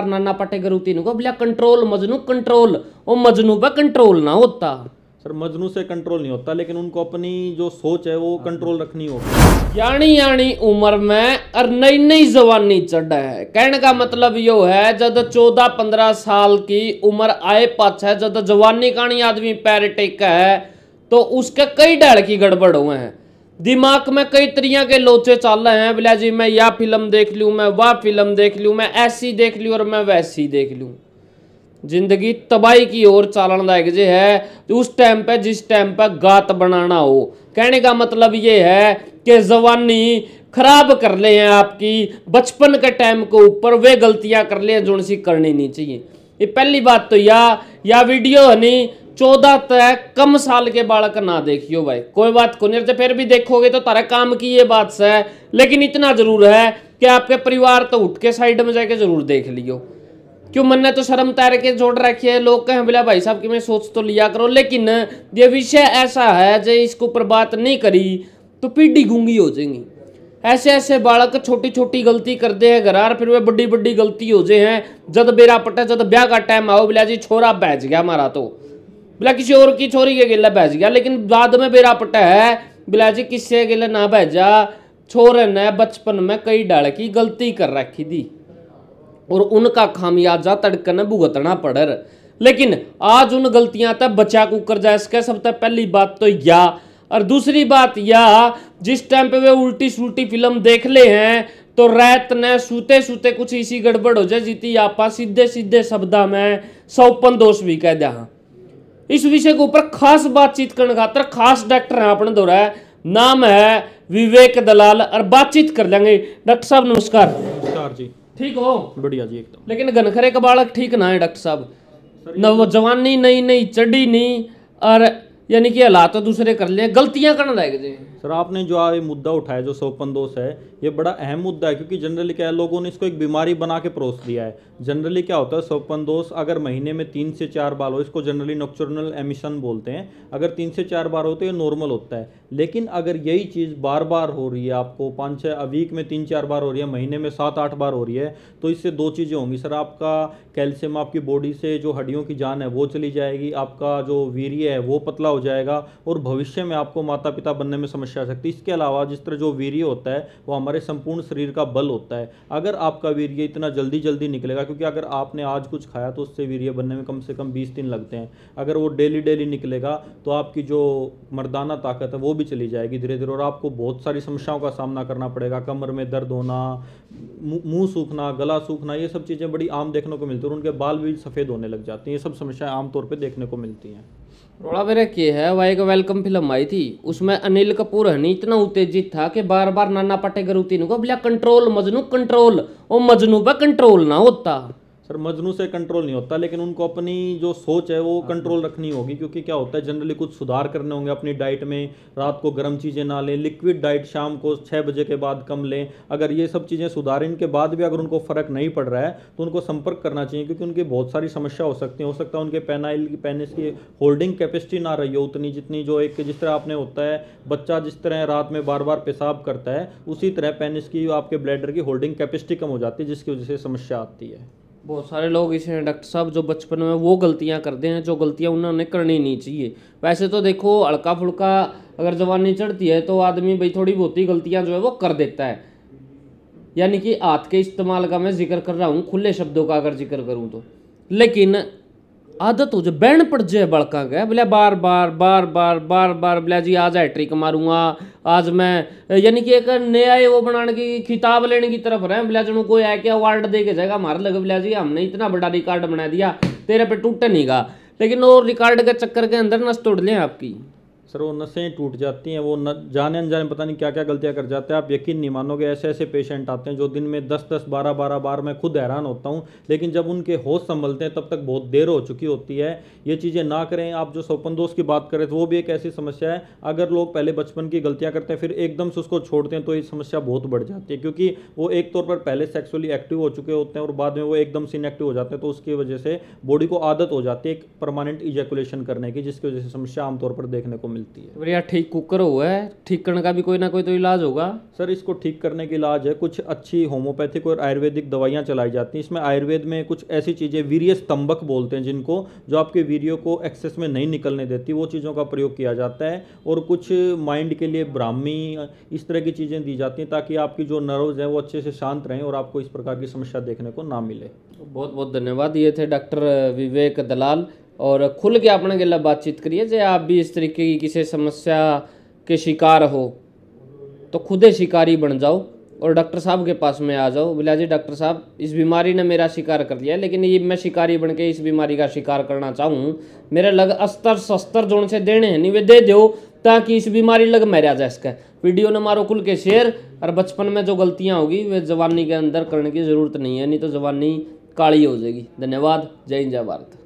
नाना पाटेकर तीन को बोला कंट्रोल मजनू कंट्रोल और मजनू पर कंट्रोल ना होता सर मजनू से कंट्रोल नहीं होता लेकिन उनको अपनी जो सोच है वो कंट्रोल रखनी होगी यानी यानी उम्र में और नई नई जवानी चढ़ है कहने का मतलब यो है जब चौदह पंद्रह साल की उम्र आए पक्ष है जब जवानी कानी आदमी पैर टेक है तो उसके कई डाल की गड़बड़ हुए हैं दिमाग में कई तरीके के लोचे चल रहे हैं बिला जी मैं यह फिल्म देख लूँ मैं वह फिल्म देख लूँ मैं ऐसी देख लूँ और मैं वैसी देख लूँ जिंदगी तबाही की ओर चालन लायक जो है उस टाइम पे जिस टाइम पे गात बनाना हो कहने का मतलब ये है कि जवानी खराब कर ले हैं आपकी बचपन के टाइम के ऊपर वे गलतियां कर ले जो सी करनी नहीं चाहिए ये पहली बात तो या या वीडियो नहीं चौदह तक तो कम साल के बालक ना देखियो भाई कोई बात को नहीं फिर भी देखोगे तो तारा काम की ये बात से है लेकिन इतना जरूर है कि आपके परिवार तो उठ के साइड में जाके जरूर देख लियो क्यों मन ने तो शर्म तैर के जोड़ रखी है लोग कहें बोला भाई साहब कि मैं सोच तो लिया करो लेकिन ये विषय ऐसा है जो इसके ऊपर बात नहीं करी तो पीढ़ी गूंगी हो जाएंगी ऐसे ऐसे बालक छोटी छोटी गलती करते हैं घरार फिर वे बड़ी बड़ी गलती हो जाए हैं जब बेरा पटे जब ब्याह का टाइम आओ बिला जी छोरा बैच गया हमारा तो बोला किसी और की छोरी के गिला भेज गया लेकिन बाद में बेरा पट्टा है बोला जी किससे गिला ना भेजा छोरे ने बचपन में कई डाल की गलती कर रखी थी और उनका खामियाजा तड़कन भुगतना पड़र लेकिन आज उन गलतियां तब बचा कुकर जा इसके सबसे पहली बात तो या और दूसरी बात यह जिस टाइम पे वे उल्टी सुलटी फिल्म देख ले हैं तो रात ने सूते सूते कुछ इसी गड़बड़ हो जाए जीती आपा सीधे सीधे शब्दा में सौपन दोष भी कह दिया हाँ इस विषय के ऊपर खास बातचीत करने खातर खास डॉक्टर हैं अपने दौरा नाम है विवेक दलाल और बातचीत कर लेंगे डॉक्टर साहब नमस्कार नमस्कार जी ठीक हो बढ़िया जी एकदम लेकिन घनखरे का बालक ठीक ना है डॉक्टर साहब नौजवानी तो- नई नहीं चढ़ी नहीं और यानी कि हालात तो दूसरे कर लिए गलतियां करने लग गए सर आपने जो ये मुद्दा उठाया जो सोपन दोष है ये बड़ा अहम मुद्दा है क्योंकि जनरली क्या है लोगों ने इसको एक बीमारी बना के परोस दिया है जनरली क्या होता है सोपन दोष अगर महीने में तीन से चार बार हो इसको जनरली नोक्चुरनल एमिशन बोलते हैं अगर तीन से चार बार हो तो ये नॉर्मल होता है लेकिन अगर यही चीज़ बार बार हो रही है आपको पाँच छः वीक में तीन चार बार हो रही है महीने में सात आठ बार हो रही है तो इससे दो चीज़ें होंगी सर आपका कैल्शियम आपकी बॉडी से जो हड्डियों की जान है वो चली जाएगी आपका जो वीर्य है वो पतला हो जाएगा और भविष्य में आपको माता पिता बनने में समस्या दर्शा सकती इसके अलावा जिस तरह जो वीर्य होता है वो हमारे संपूर्ण शरीर का बल होता है अगर आपका वीर्य इतना जल्दी जल्दी निकलेगा क्योंकि अगर आपने आज कुछ खाया तो उससे वीर्य बनने में कम से कम बीस दिन लगते हैं अगर वो डेली डेली निकलेगा तो आपकी जो मर्दाना ताकत है वो भी चली जाएगी धीरे धीरे और आपको बहुत सारी समस्याओं का सामना करना पड़ेगा कमर में दर्द होना मुंह सूखना गला सूखना ये सब चीज़ें बड़ी आम देखने को मिलती है और उनके बाल भी सफ़ेद होने लग जाते हैं ये सब समस्याएं आमतौर पर देखने को मिलती हैं रोड़ा बेरा के है वह एक वेलकम फिल्म आई थी उसमें अनिल कपूर हनी इतना उत्तेजित था कि बार बार नाना पाटेकर उतीन को बोला कंट्रोल मजनू कंट्रोल और मजनू पर कंट्रोल ना होता सर मजनू से कंट्रोल नहीं होता लेकिन उनको अपनी जो सोच है वो कंट्रोल हाँ। रखनी होगी क्योंकि क्या होता है जनरली कुछ सुधार करने होंगे अपनी डाइट में रात को गर्म चीज़ें ना लें लिक्विड डाइट शाम को छः बजे के बाद कम लें अगर ये सब चीज़ें सुधारें इनके बाद भी अगर उनको फ़र्क नहीं पड़ रहा है तो उनको संपर्क करना चाहिए क्योंकि उनकी बहुत सारी समस्या हो सकती है हो सकता है उनके पेनाइल की पेनिस की होल्डिंग कैपेसिटी ना रही हो उतनी जितनी जो एक जिस तरह आपने होता है बच्चा जिस तरह रात में बार बार पेशाब करता है उसी तरह पेनिस की आपके ब्लैडर की होल्डिंग कैपेसिटी कम हो जाती है जिसकी वजह से समस्या आती है बहुत सारे लोग इसे हैं डॉक्टर साहब जो बचपन में वो गलतियाँ करते हैं जो गलतियाँ उन्होंने करनी नहीं चाहिए वैसे तो देखो अड़का फुल्का अगर जवानी चढ़ती है तो आदमी भाई थोड़ी बहुत ही गलतियाँ जो है वो कर देता है यानी कि हाथ के इस्तेमाल का मैं जिक्र कर रहा हूँ खुले शब्दों का अगर जिक्र करूँ तो लेकिन आदत हो जाए बैण पड़ जाए बड़का गए बोले बार बार बार बार बार बार बोले जी आज हैट्रिक मारूंगा आज मैं यानी कि एक नया वो बनाने की खिताब लेने की तरफ रहे बोले जनों कोई आके अवार्ड दे के जाएगा मार लगे बोले जी हमने इतना बड़ा रिकॉर्ड बना दिया तेरे पे टूटे नहीं गा लेकिन वो रिकॉर्ड के चक्कर के अंदर नस तोड़ लें आपकी सर वो नसें टूट जाती हैं वो न जाने अनजाने पता नहीं क्या क्या गलतियाँ कर जाते हैं आप यकीन नहीं मानोगे ऐसे ऐसे पेशेंट आते हैं जो दिन में दस दस बारह बारह बार मैं खुद हैरान होता हूँ लेकिन जब उनके होश संभलते हैं तब तक बहुत देर हो चुकी होती है ये चीज़ें ना करें आप जो सौपन दोष की बात करें तो वो भी एक ऐसी समस्या है अगर लोग पहले बचपन की गलतियाँ करते हैं फिर एकदम से उसको छोड़ते हैं तो ये समस्या बहुत बढ़ जाती है क्योंकि वो एक तौर पर पहले सेक्सुअली एक्टिव हो चुके होते हैं और बाद में वो एकदम से इनएक्टिव हो जाते हैं तो उसकी वजह से बॉडी को आदत हो जाती है एक परमानेंट इजैकुलेशन करने की जिसकी वजह से समस्या आमतौर पर देखने को मिलती मिलती है अरे ठीक कुकर हुआ है ठीक करने का भी कोई ना कोई तो इलाज होगा सर इसको ठीक करने के इलाज है कुछ अच्छी होम्योपैथिक और आयुर्वेदिक दवाइयाँ चलाई जाती हैं इसमें आयुर्वेद में कुछ ऐसी चीज़ें वीरिय स्तंभक बोलते हैं जिनको जो आपके वीरियो को एक्सेस में नहीं निकलने देती वो चीज़ों का प्रयोग किया जाता है और कुछ माइंड के लिए ब्राह्मी इस तरह की चीज़ें दी जाती हैं ताकि आपकी जो नर्वज हैं वो अच्छे से शांत रहें और आपको इस प्रकार की समस्या देखने को ना मिले बहुत बहुत धन्यवाद ये थे डॉक्टर विवेक दलाल और खुल के अपने गल बातचीत करिए जे आप भी इस तरीके की किसी समस्या के शिकार हो तो खुद ही शिकारी बन जाओ और डॉक्टर साहब के पास में आ जाओ बोला जी डॉक्टर साहब इस बीमारी ने मेरा शिकार कर लिया लेकिन ये मैं शिकारी बन के इस बीमारी का शिकार करना चाहूँ मेरे लग अस्तर शस्तर जो से देने हैं नहीं वे दे दो ताकि इस बीमारी लग मैं आ जाए इसका वीडियो ने मारो खुल के शेयर और बचपन में जो गलतियाँ होगी वे जवानी के अंदर करने की ज़रूरत नहीं है नहीं तो जवानी काली हो जाएगी धन्यवाद जय हिंद जय भारत